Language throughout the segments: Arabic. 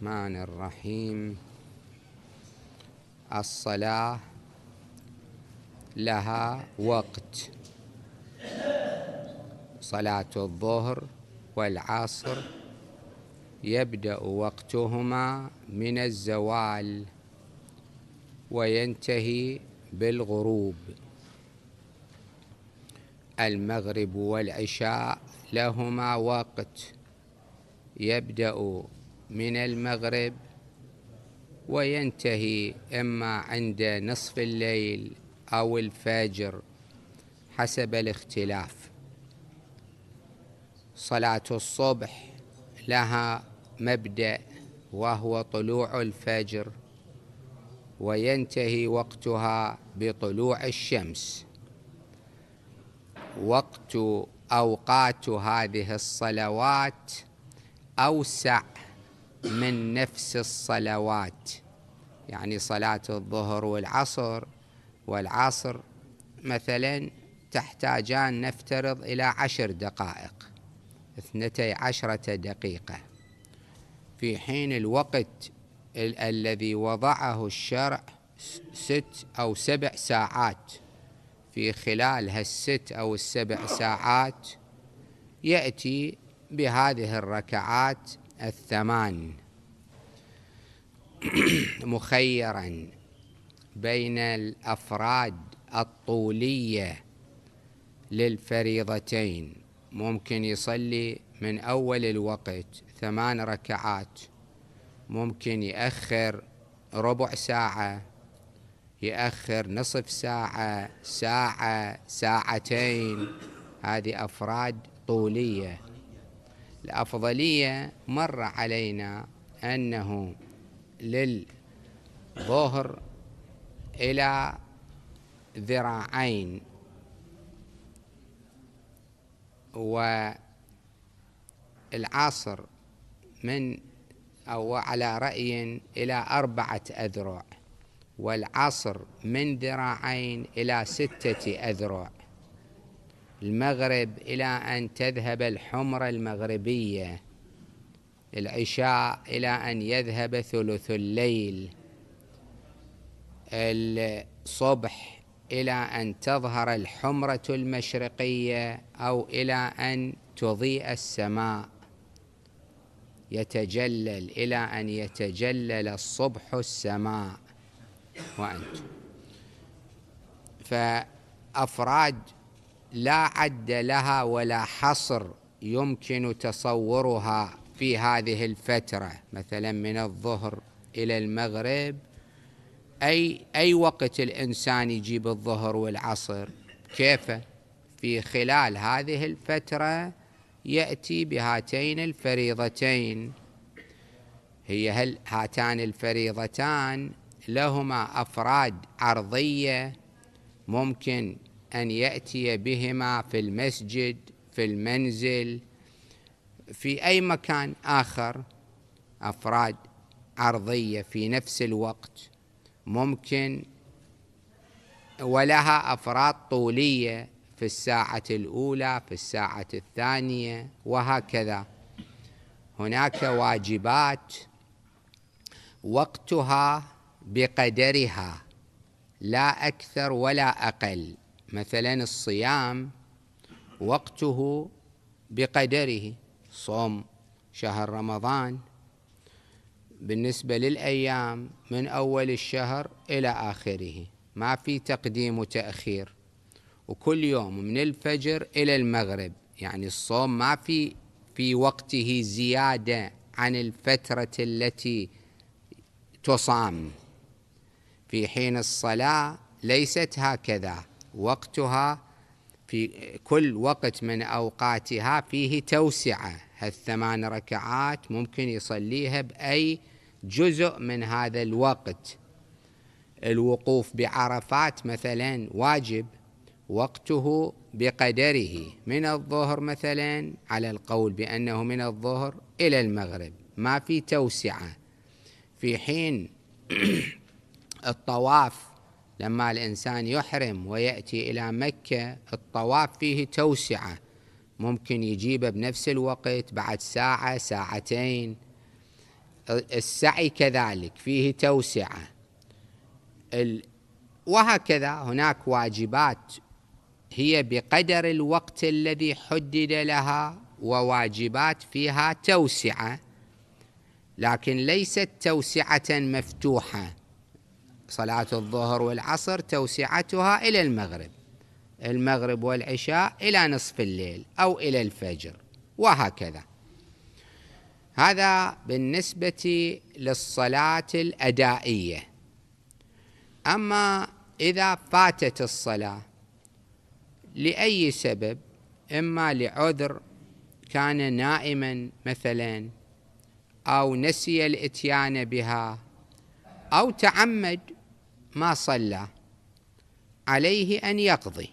الرحمن الرحيم الصلاة لها وقت صلاة الظهر والعصر يبدأ وقتهما من الزوال وينتهي بالغروب المغرب والعشاء لهما وقت يبدأ من المغرب وينتهي إما عند نصف الليل أو الفجر حسب الاختلاف صلاة الصبح لها مبدأ وهو طلوع الفجر وينتهي وقتها بطلوع الشمس وقت أوقات هذه الصلوات أوسع من نفس الصلوات يعني صلاة الظهر والعصر والعصر مثلا تحتاجان نفترض إلى عشر دقائق اثنتي عشرة دقيقة في حين الوقت ال الذي وضعه الشرع ست أو سبع ساعات في خلال هالست أو السبع ساعات يأتي بهذه الركعات الثمان مخيرا بين الأفراد الطولية للفريضتين ممكن يصلي من أول الوقت ثمان ركعات ممكن يأخر ربع ساعة يأخر نصف ساعة ساعة ساعتين هذه أفراد طولية الأفضلية مر علينا أنه للظهر إلى ذراعين والعصر من أو على رأي إلى أربعة أذرع والعصر من ذراعين إلى ستة أذرع المغرب إلى أن تذهب الحمرة المغربية العشاء إلى أن يذهب ثلث الليل الصبح إلى أن تظهر الحمرة المشرقية أو إلى أن تضيء السماء يتجلل إلى أن يتجلل الصبح السماء وأنت فأفراد لا عد لها ولا حصر يمكن تصورها في هذه الفترة مثلا من الظهر إلى المغرب أي أي وقت الإنسان يجيب الظهر والعصر كيف في خلال هذه الفترة يأتي بهاتين الفريضتين هي هل هاتان الفريضتان لهما أفراد عرضية ممكن أن يأتي بهما في المسجد في المنزل في أي مكان آخر أفراد عرضية في نفس الوقت ممكن ولها أفراد طولية في الساعة الأولى في الساعة الثانية وهكذا هناك واجبات وقتها بقدرها لا أكثر ولا أقل مثلا الصيام وقته بقدره صوم شهر رمضان بالنسبة للأيام من أول الشهر إلى آخره ما في تقديم وتأخير وكل يوم من الفجر إلى المغرب يعني الصوم ما في في وقته زيادة عن الفترة التي تصام في حين الصلاة ليست هكذا وقتها في كل وقت من أوقاتها فيه توسعة هالثمان ركعات ممكن يصليها بأي جزء من هذا الوقت الوقوف بعرفات مثلا واجب وقته بقدره من الظهر مثلا على القول بأنه من الظهر إلى المغرب ما في توسعة في حين الطواف لما الإنسان يحرم ويأتي إلى مكة الطواف فيه توسعة ممكن يجيبه بنفس الوقت بعد ساعة ساعتين السعي كذلك فيه توسعة وهكذا هناك واجبات هي بقدر الوقت الذي حدد لها وواجبات فيها توسعه لكن ليست توسعه مفتوحه صلاة الظهر والعصر توسعتها إلى المغرب المغرب والعشاء إلى نصف الليل أو إلى الفجر وهكذا هذا بالنسبة للصلاة الأدائية أما إذا فاتت الصلاة لأي سبب إما لعذر كان نائما مثلا أو نسي الإتيان بها أو تعمد ما صلى عليه أن يقضي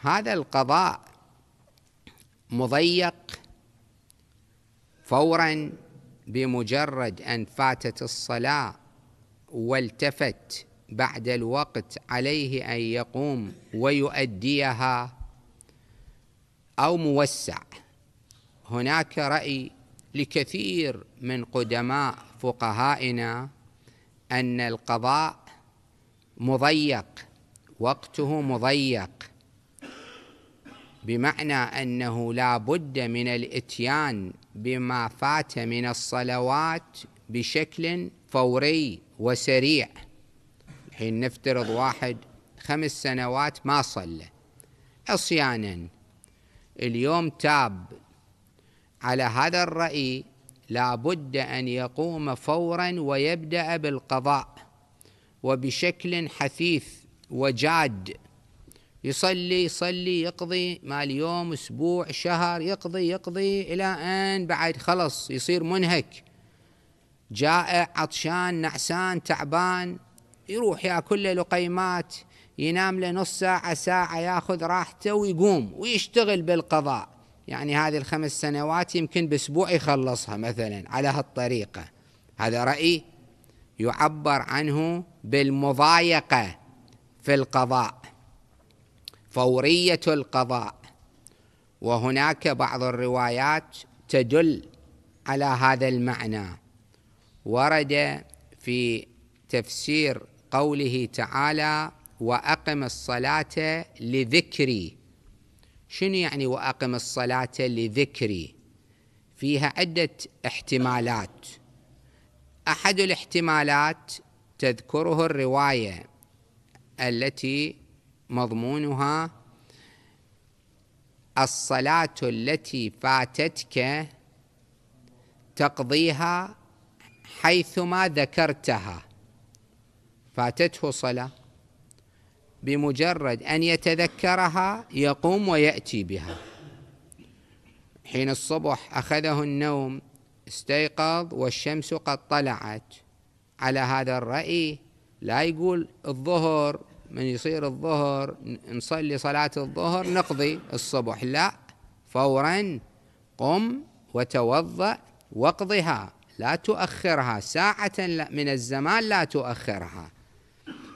هذا القضاء مضيق فورا بمجرد أن فاتت الصلاة والتفت بعد الوقت عليه أن يقوم ويؤديها أو موسع هناك رأي لكثير من قدماء فقهائنا أن القضاء مضيق وقته مضيق بمعنى أنه لا بد من الإتيان بما فات من الصلوات بشكل فوري وسريع حين نفترض واحد خمس سنوات ما صلى عصيانا اليوم تاب على هذا الرأي لابد أن يقوم فورا ويبدأ بالقضاء وبشكل حثيث وجاد يصلي يصلي يقضي مال يوم أسبوع شهر يقضي يقضي إلى أن بعد خلص يصير منهك جائع عطشان نعسان تعبان يروح ياكل له لقيمات ينام له نص ساعة ساعة ياخذ راحته ويقوم ويشتغل بالقضاء يعني هذه الخمس سنوات يمكن باسبوع يخلصها مثلا على هالطريقه هذا راي يعبر عنه بالمضايقه في القضاء فوريه القضاء وهناك بعض الروايات تدل على هذا المعنى ورد في تفسير قوله تعالى واقم الصلاه لذكري شنو يعني وأقم الصلاة لذكري فيها عدة احتمالات أحد الاحتمالات تذكره الرواية التي مضمونها الصلاة التي فاتتك تقضيها حيثما ذكرتها فاتته صلاه بمجرد أن يتذكرها يقوم ويأتي بها حين الصبح أخذه النوم استيقظ والشمس قد طلعت على هذا الرأي لا يقول الظهر من يصير الظهر نصلي صلاة الظهر نقضي الصبح لا فورا قم وتوضأ واقضها لا تؤخرها ساعة من الزمان لا تؤخرها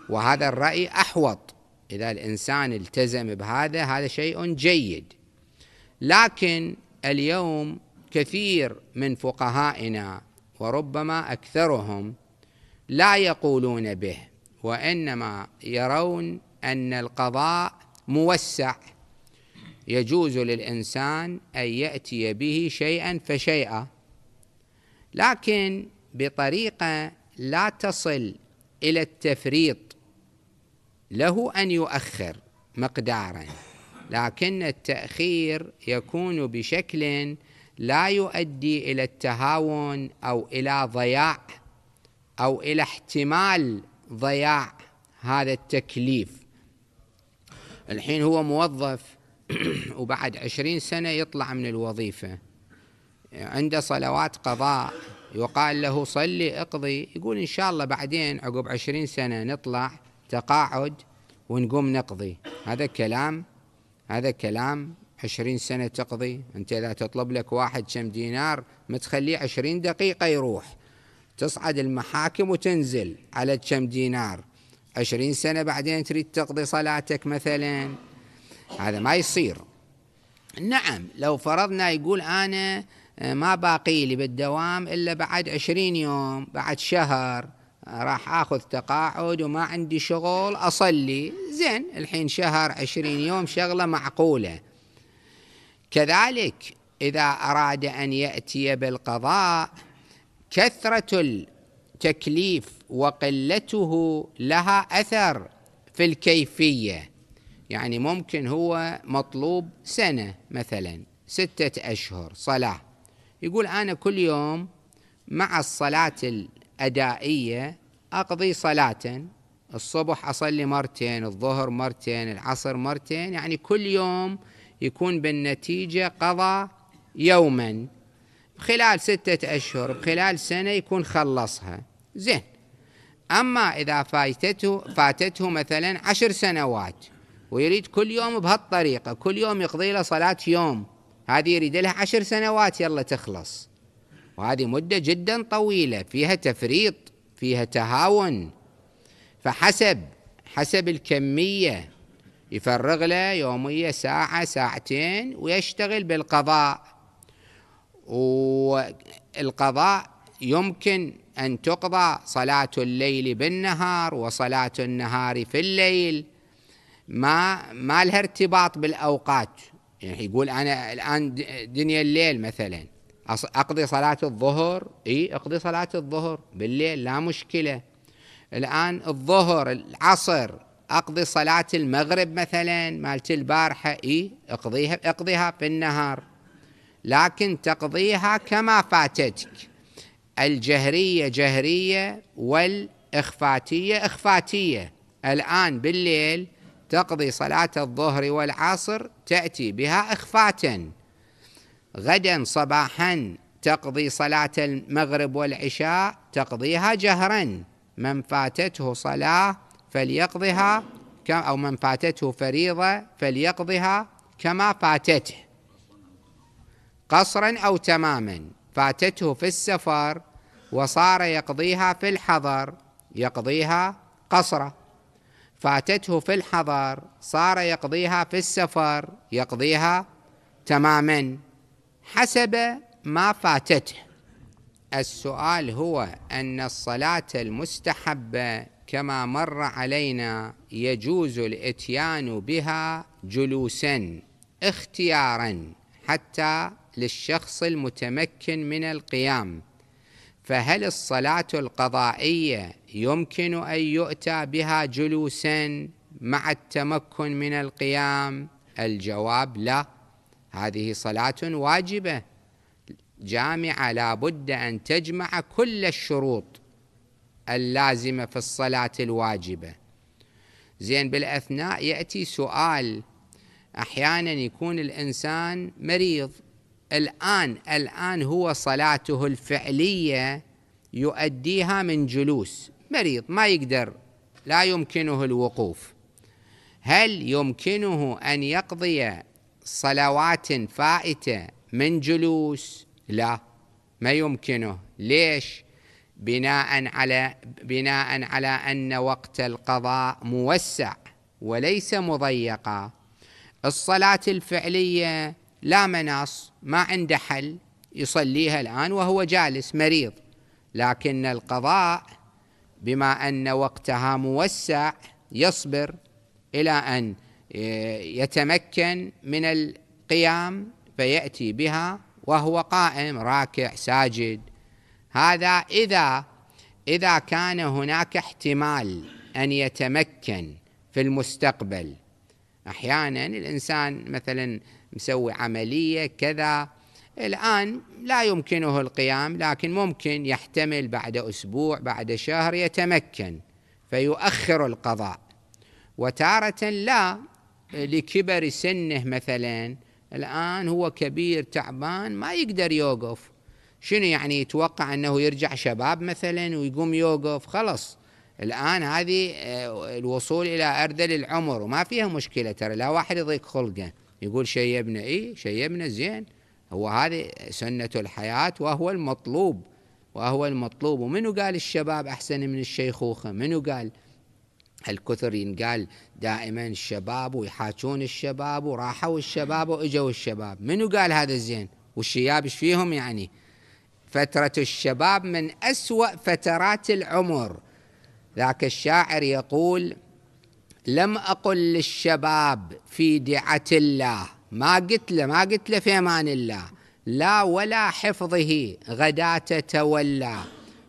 وهذا الرأي أحوط إذا الإنسان التزم بهذا هذا شيء جيد لكن اليوم كثير من فقهائنا وربما أكثرهم لا يقولون به وإنما يرون أن القضاء موسع يجوز للإنسان أن يأتي به شيئا فشيئا لكن بطريقة لا تصل إلى التفريط له أن يؤخر مقدارا لكن التأخير يكون بشكل لا يؤدي إلى التهاون أو إلى ضياع أو إلى احتمال ضياع هذا التكليف الحين هو موظف وبعد عشرين سنة يطلع من الوظيفة عنده صلوات قضاء يقال له صلي اقضي يقول إن شاء الله بعدين عقب عشرين سنة نطلع تقاعد ونقوم نقضي هذا كلام هذا كلام عشرين سنة تقضي أنت إذا تطلب لك واحد كم دينار ما تخليه عشرين دقيقة يروح تصعد المحاكم وتنزل على كم دينار عشرين سنة بعدين تريد تقضي صلاتك مثلا هذا ما يصير نعم لو فرضنا يقول أنا آه، ما باقي لي بالدوام إلا بعد عشرين يوم بعد شهر راح اخذ تقاعد وما عندي شغل اصلي زين الحين شهر عشرين يوم شغلة معقولة كذلك إذا أراد أن يأتي بالقضاء كثرة التكليف وقلته لها أثر في الكيفية يعني ممكن هو مطلوب سنة مثلا ستة أشهر صلاة يقول أنا كل يوم مع الصلاة أدائية أقضي صلاة الصبح أصلي مرتين الظهر مرتين العصر مرتين يعني كل يوم يكون بالنتيجة قضى يوما خلال ستة أشهر خلال سنة يكون خلصها زين أما إذا فاتته, فاتته مثلا عشر سنوات ويريد كل يوم بهالطريقة كل يوم يقضي له صلاة يوم هذه يريد لها عشر سنوات يلا تخلص وهذه مدة جدا طويلة فيها تفريط فيها تهاون فحسب حسب الكمية يفرغ له يومية ساعة ساعتين ويشتغل بالقضاء والقضاء يمكن أن تقضى صلاة الليل بالنهار وصلاة النهار في الليل ما ما لها ارتباط بالأوقات يعني يقول أنا الآن دنيا الليل مثلاً اقضي صلاه الظهر اي اقضي صلاه الظهر بالليل لا مشكله الان الظهر العصر اقضي صلاه المغرب مثلا مالت البارحه اي اقضيها اقضيها في النهار لكن تقضيها كما فاتتك الجهريه جهريه والاخفاتيه اخفاتيه الان بالليل تقضي صلاه الظهر والعصر تاتي بها اخفاتا غدا صباحا تقضي صلاة المغرب والعشاء تقضيها جهرا من فاتته صلاة فليقضها أو من فاتته فريضة فليقضها كما فاتته قصرا أو تماما فاتته في السفر وصار يقضيها في الحضر يقضيها قصرا فاتته في الحضر صار يقضيها في السفر يقضيها تماما حسب ما فاتته السؤال هو ان الصلاه المستحبه كما مر علينا يجوز الاتيان بها جلوسا اختيارا حتى للشخص المتمكن من القيام فهل الصلاه القضائيه يمكن ان يؤتى بها جلوسا مع التمكن من القيام الجواب لا هذه صلاة واجبة جامعة لا بد أن تجمع كل الشروط اللازمة في الصلاة الواجبة زين بالأثناء يأتي سؤال أحيانا يكون الإنسان مريض الآن الآن هو صلاته الفعلية يؤديها من جلوس مريض ما يقدر لا يمكنه الوقوف هل يمكنه أن يقضي صلوات فائته من جلوس لا ما يمكنه ليش بناء على بناء على ان وقت القضاء موسع وليس مضيقا الصلاه الفعليه لا مناص ما عنده حل يصليها الان وهو جالس مريض لكن القضاء بما ان وقتها موسع يصبر الى ان آه، يتمكن من القيام فياتي بها وهو قائم راكع ساجد هذا اذا اذا كان هناك احتمال ان يتمكن في المستقبل احيانا الانسان مثلا مسوي عمليه كذا الان لا يمكنه القيام لكن ممكن يحتمل بعد اسبوع بعد شهر يتمكن فيؤخر القضاء وتاره لا لكبر سنه مثلا الآن هو كبير تعبان ما يقدر يوقف شنو يعني يتوقع أنه يرجع شباب مثلا ويقوم يوقف خلص الآن هذه آه، الوصول إلى أردل العمر وما فيها مشكلة ترى لا واحد يضيق خلقه يقول شيبنا اي شيبنا زين هو هذه سنة الحياة وهو المطلوب وهو المطلوب ومنو قال الشباب أحسن من الشيخوخة منو قال الكثر ينقال دائما الشباب ويحاكون الشباب وراحوا الشباب واجوا الشباب منو قال هذا الزين والشياب ايش فيهم يعني فترة الشباب من أسوأ فترات العمر ذاك الشاعر يقول لم أقل للشباب في دعة الله ما قلت له ما قلت له في أمان الله لا ولا حفظه غداة تولى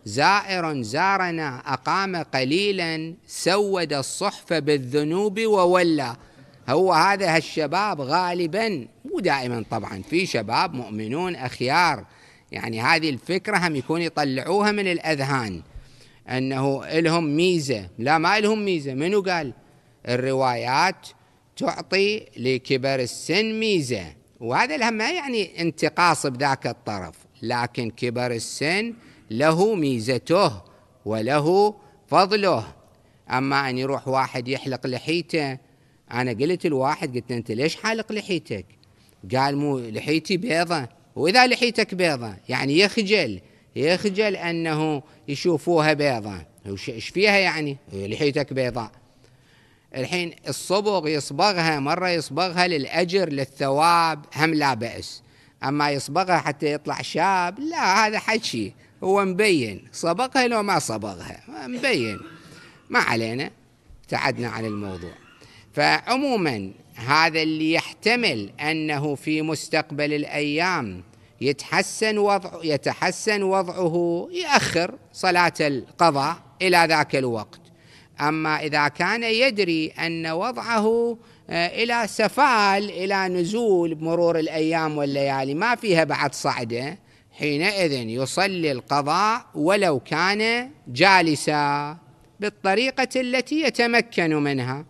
زائر زارنا أقام قليلا سود الصحف بالذنوب وولى هو هذا هالشباب غالبا مو دائما طبعا في شباب مؤمنون أخيار يعني هذه الفكرة هم يكون يطلعوها من الأذهان أنه لهم ميزة لا ما لهم ميزة منو قال الروايات تعطي لكبر السن ميزة وهذا الهم ما يعني انتقاص بذاك الطرف لكن كبر السن له ميزته وله فضله اما ان يروح واحد يحلق لحيته انا قلت الواحد قلت له انت ليش حالق لحيتك قال مو لحيتي بيضه واذا لحيتك بيضه يعني يخجل يخجل انه يشوفوها بيضه ايش فيها يعني لحيتك بيضاء الحين الصبغ يصبغها مره يصبغها للاجر للثواب هم لا باس اما يصبغها حتى يطلع شاب لا هذا حكي هو مبين صبغها لو ما صبغها مبين ما علينا تعدنا على الموضوع فعموما هذا اللي يحتمل انه في مستقبل الايام يتحسن وضع يتحسن وضعه يأخر صلاة القضاء إلى ذاك الوقت أما إذا كان يدري أن وضعه آه، إلى سفال إلى نزول مرور الأيام والليالي ما فيها بعد صعدة حينئذ يصلي القضاء ولو كان جالسا بالطريقة التي يتمكن منها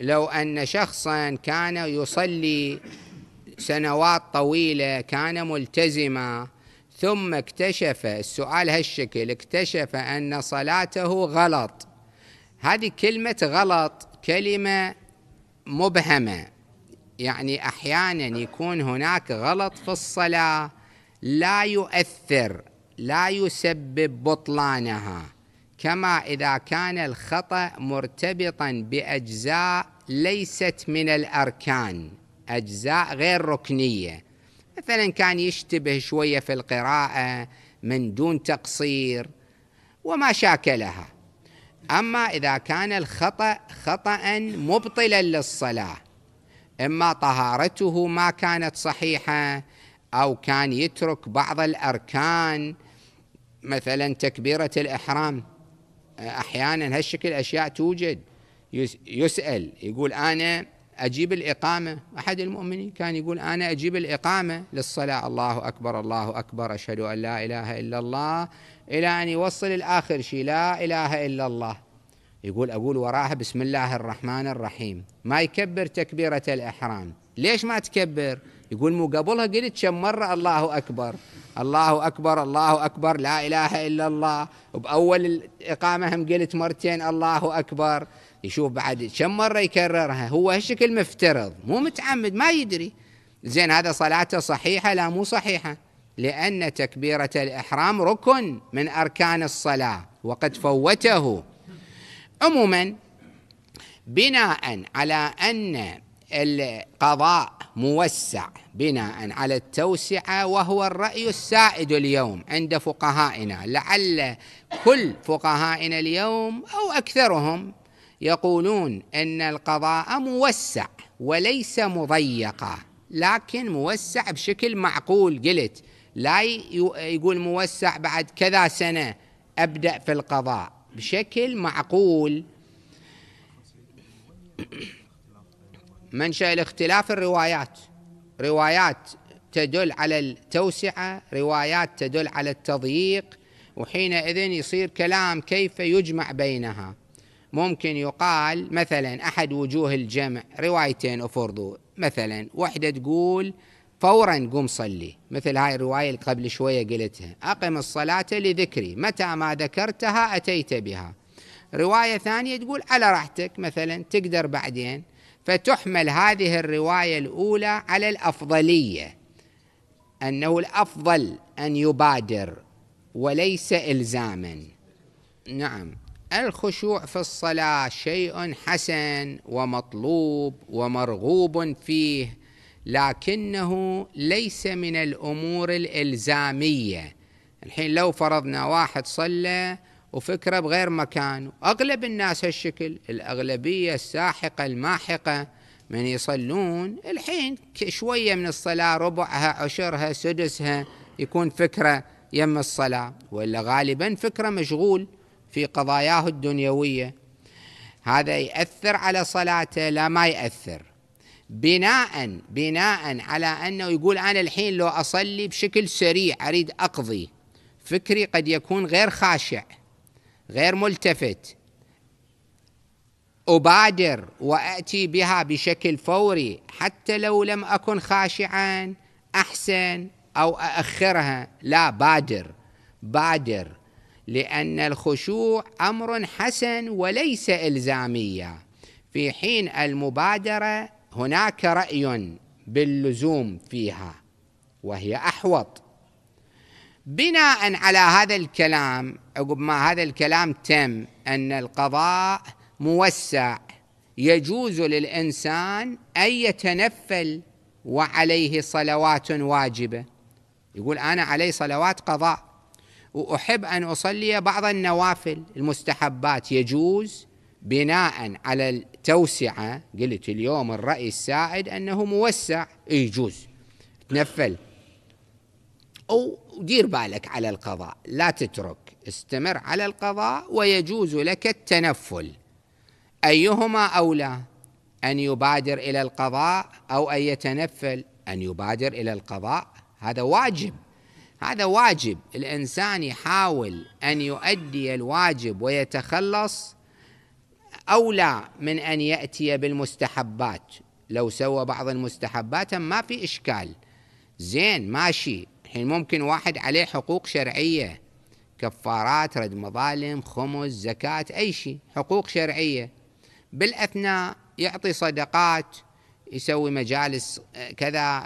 لو أن شخصا كان يصلي سنوات طويلة كان ملتزما ثم اكتشف السؤال هالشكل اكتشف أن صلاته غلط هذه كلمة غلط كلمة مبهمه يعني احيانا يكون هناك غلط في الصلاه لا يؤثر لا يسبب بطلانها كما اذا كان الخطا مرتبطا باجزاء ليست من الاركان اجزاء غير ركنيه مثلا كان يشتبه شويه في القراءه من دون تقصير وما شاكلها أما إذا كان الخطأ خطأ مبطلا للصلاة إما طهارته ما كانت صحيحة أو كان يترك بعض الأركان مثلا تكبيرة الإحرام أحيانا هالشكل أشياء توجد يسأل يقول أنا أجيب الإقامة أحد المؤمنين كان يقول أنا أجيب الإقامة للصلاة الله أكبر الله أكبر أشهد أن لا إله إلا الله إلى أن يوصل الآخر شيء لا إله إلا الله يقول أقول وراها بسم الله الرحمن الرحيم ما يكبر تكبيرة الإحرام ليش ما تكبر يقول مو قبلها قلت كم مرة الله أكبر الله أكبر الله أكبر لا إله إلا الله وبأول الإقامة هم قلت مرتين الله أكبر يشوف بعد كم مرة يكررها هو هالشكل مفترض مو متعمد ما يدري زين هذا صلاته صحيحة لا مو صحيحة لأن تكبيرة الإحرام ركن من أركان الصلاة وقد فوته عموما بناء على أن القضاء موسع بناء على التوسعة وهو الرأي السائد اليوم عند فقهائنا لعل كل فقهائنا اليوم أو أكثرهم يقولون أن القضاء موسع وليس مضيقا لكن موسع بشكل معقول قلت لا يقول موسع بعد كذا سنة أبدأ في القضاء بشكل معقول منشأ الاختلاف الروايات روايات تدل على التوسعة روايات تدل على التضييق وحينئذ يصير كلام كيف يجمع بينها ممكن يقال مثلا أحد وجوه الجمع روايتين أفرضوا مثلا واحدة تقول فورا قم صلي مثل هاي الرواية اللي قبل شوية قلتها أقم الصلاة لذكري متى ما ذكرتها أتيت بها رواية ثانية تقول على راحتك مثلا تقدر بعدين فتحمل هذه الرواية الأولى على الأفضلية أنه الأفضل أن يبادر وليس إلزاما نعم الخشوع في الصلاة شيء حسن ومطلوب ومرغوب فيه لكنه ليس من الأمور الإلزامية الحين لو فرضنا واحد صلى وفكرة بغير مكان أغلب الناس هالشكل الأغلبية الساحقة الماحقة من يصلون الحين شوية من الصلاة ربعها عشرها سدسها يكون فكرة يم الصلاة ولا غالبا فكرة مشغول في قضاياه الدنيوية هذا يأثر على صلاته لا ما يأثر بناء بناء على انه يقول انا الحين لو اصلي بشكل سريع اريد اقضي فكري قد يكون غير خاشع غير ملتفت ابادر واتي بها بشكل فوري حتى لو لم اكن خاشعا احسن او اخرها لا بادر بادر لان الخشوع امر حسن وليس الزاميا في حين المبادره هناك راي باللزوم فيها وهي احوط بناء على هذا الكلام عقب ما هذا الكلام تم ان القضاء موسع يجوز للانسان ان يتنفل وعليه صلوات واجبه يقول انا علي صلوات قضاء واحب ان اصلي بعض النوافل المستحبات يجوز بناء على التوسعة قلت اليوم الرأي السائد أنه موسع إيه يجوز تنفل أو دير بالك على القضاء لا تترك استمر على القضاء ويجوز لك التنفل أيهما أولى أن يبادر إلى القضاء أو أن يتنفل أن يبادر إلى القضاء هذا واجب هذا واجب الإنسان يحاول أن يؤدي الواجب ويتخلص أولى من أن يأتي بالمستحبات لو سوى بعض المستحبات ما في إشكال زين ماشي الحين ممكن واحد عليه حقوق شرعية كفارات رد مظالم خمس زكاة أي شيء حقوق شرعية بالأثناء يعطي صدقات يسوي مجالس كذا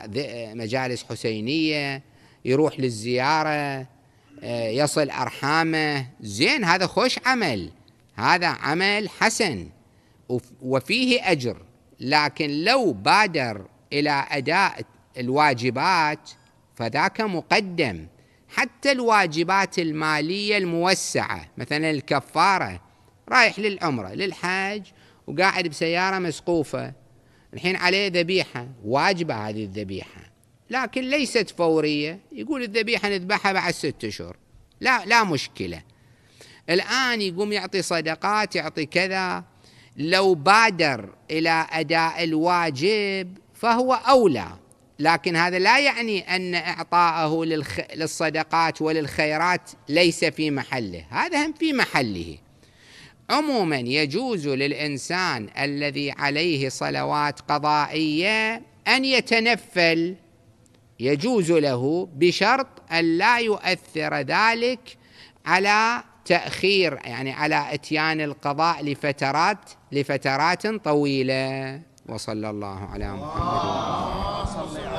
مجالس حسينية يروح للزيارة آه، يصل أرحامه زين هذا خوش عمل هذا عمل حسن وفيه اجر لكن لو بادر الى اداء الواجبات فذاك مقدم حتى الواجبات الماليه الموسعه مثلا الكفاره رايح للعمره للحاج وقاعد بسياره مسقوفه الحين عليه ذبيحه واجبه هذه الذبيحه لكن ليست فوريه يقول الذبيحه نذبحها بعد ست اشهر لا لا مشكله الآن يقوم يعطي صدقات يعطي كذا لو بادر إلى أداء الواجب فهو أولى لكن هذا لا يعني أن إعطاءه للخ... للصدقات وللخيرات ليس في محله هذا هم في محله عموما يجوز للإنسان الذي عليه صلوات قضائية أن يتنفل يجوز له بشرط أن لا يؤثر ذلك على تأخير يعني على إتيان القضاء لفترات لفترات طويلة وصلى الله على محمد وعلى